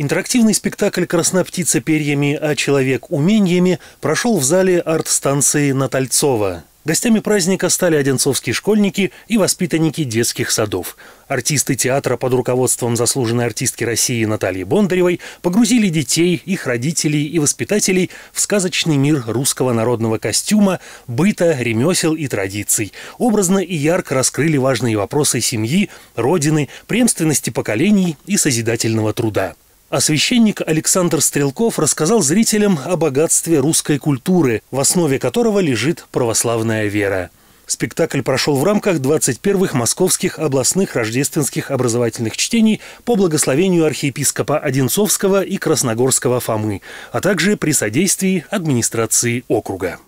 Интерактивный спектакль «Красноптица перьями, а человек уменьями» прошел в зале арт-станции Натальцова. Гостями праздника стали одинцовские школьники и воспитанники детских садов. Артисты театра под руководством заслуженной артистки России Натальи Бондаревой погрузили детей, их родителей и воспитателей в сказочный мир русского народного костюма, быта, ремесел и традиций. Образно и ярко раскрыли важные вопросы семьи, родины, преемственности поколений и созидательного труда. А священник Александр Стрелков рассказал зрителям о богатстве русской культуры, в основе которого лежит православная вера. Спектакль прошел в рамках 21-х московских областных рождественских образовательных чтений по благословению архиепископа Одинцовского и Красногорского Фомы, а также при содействии администрации округа.